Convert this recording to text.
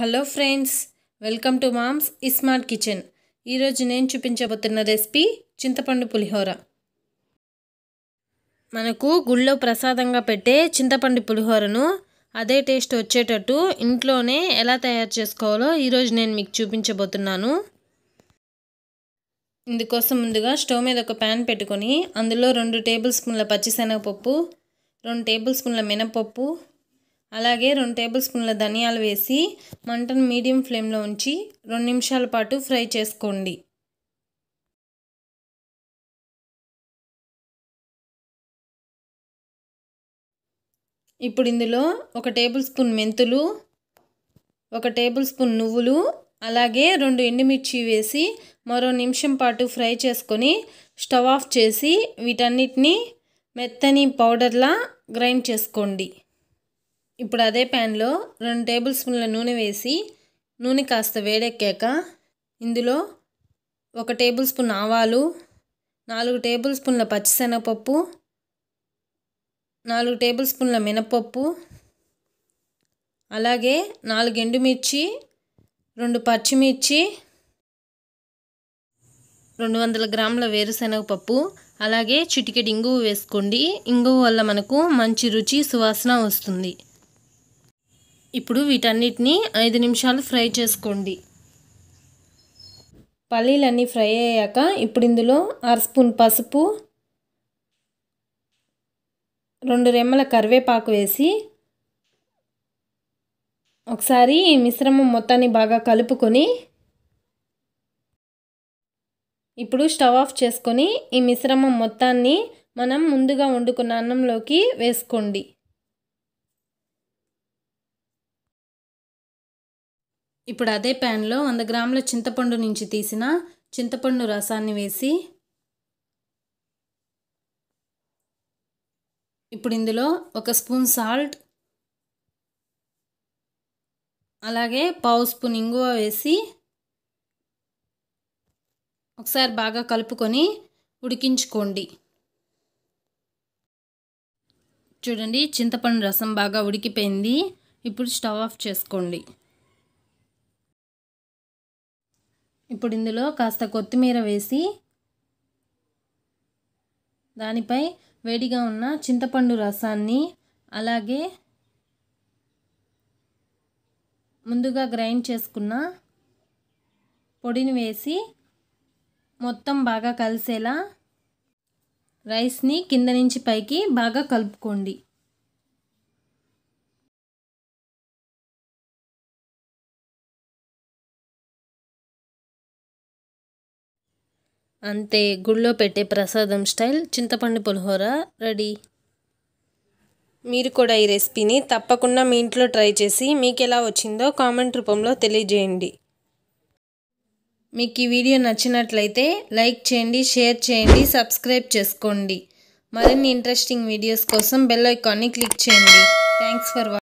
hello friends welcome to mom's ismart kitchen ఈరోజు నేను చూపించబోతున్న recipe చింతపండు పులిహోర మనకు గుళ్ళో ప్రసాదంగా పెట్టే చింతపండు పులిహోరను అదే టేస్ట్ వచ్చేటట్టు ఇంట్లోనే ఎలా తయారు చేసుకోవాలో ఈరోజు నేను మీకు చూపించబోతున్నాను ఇందుకోసం ముందుగా స్టవ్ మీద ఒక ప్యాన్ పెట్టుకొని అందులో రెండు టేబుల్ స్పూన్ల పచ్చిశనగపప్పు రెండు టేబుల్ స్పూన్ల మినపప్పు అలాగే రెండు టేబుల్ స్పూన్ల ధనియాలు వేసి మంటను మీడియం ఫ్లేమ్లో ఉంచి రెండు నిమిషాల పాటు ఫ్రై చేసుకోండి ఇప్పుడు ఇందులో ఒక టేబుల్ స్పూన్ మెంతులు ఒక టేబుల్ స్పూన్ నువ్వులు అలాగే రెండు ఎండుమిర్చి వేసి మరో నిమిషం పాటు ఫ్రై చేసుకొని స్టవ్ ఆఫ్ చేసి వీటన్నిటిని మెత్తని పౌడర్లా గ్రైండ్ చేసుకోండి ఇప్పుడు అదే ప్యాన్లో రెండు టేబుల్ స్పూన్ల నూనె వేసి నూనె కాస్త వేడెక్కాక ఇందులో ఒక టేబుల్ స్పూన్ ఆవాలు నాలుగు టేబుల్ స్పూన్ల పచ్చిశనగపప్పు నాలుగు టేబుల్ స్పూన్ల మినపప్పు అలాగే నాలుగు ఎండుమిర్చి రెండు పచ్చిమిర్చి రెండు వందల గ్రాముల వేరుశనగపప్పు అలాగే చిటికెడు ఇంగువ వేసుకోండి ఇంగువ వల్ల మనకు మంచి రుచి సువాసన వస్తుంది ఇప్పుడు వీటన్నిటిని ఐదు నిమిషాలు ఫ్రై చేసుకోండి పల్లీలన్నీ ఫ్రై అయ్యాక ఇప్పుడు ఇందులో అర స్పూన్ పసుపు రెండు రెమ్మల కరివేపాకు వేసి ఒకసారి ఈ మిశ్రమం మొత్తాన్ని బాగా కలుపుకొని ఇప్పుడు స్టవ్ ఆఫ్ చేసుకొని ఈ మిశ్రమం మొత్తాన్ని మనం ముందుగా వండుకున్న అన్నంలోకి వేసుకోండి ఇప్పుడు అదే ప్యాన్లో వంద గ్రాముల చింతపండు నుంచి తీసిన చింతపండు రసాన్ని వేసి ఇప్పుడు ఇందులో ఒక స్పూన్ సాల్ట్ అలాగే పావు స్పూన్ ఇంగువ వేసి ఒకసారి బాగా కలుపుకొని ఉడికించుకోండి చూడండి చింతపండు రసం బాగా ఉడికిపోయింది ఇప్పుడు స్టవ్ ఆఫ్ చేసుకోండి ఇప్పుడు ఇందులో కాస్త కొత్తిమీర వేసి దానిపై వేడిగా ఉన్న చింతపండు రసాన్ని అలాగే ముందుగా గ్రైండ్ చేసుకున్న పొడిని వేసి మొత్తం బాగా కలిసేలా రైస్ని కింద నుంచి పైకి బాగా కలుపుకోండి అంతే గుళ్ళో పెట్టే ప్రసాదం స్టైల్ చింతపండు పులిహోర రెడీ మీరు కూడా ఈ రెసిపీని తప్పకుండా మీ ఇంట్లో ట్రై చేసి మీకు ఎలా వచ్చిందో కామెంట్ రూపంలో తెలియజేయండి మీకు ఈ వీడియో నచ్చినట్లయితే లైక్ చేయండి షేర్ చేయండి సబ్స్క్రైబ్ చేసుకోండి మరిన్ని ఇంట్రెస్టింగ్ వీడియోస్ కోసం బెల్ ఐకాన్ని క్లిక్ చేయండి థ్యాంక్స్ ఫర్ వాచింగ్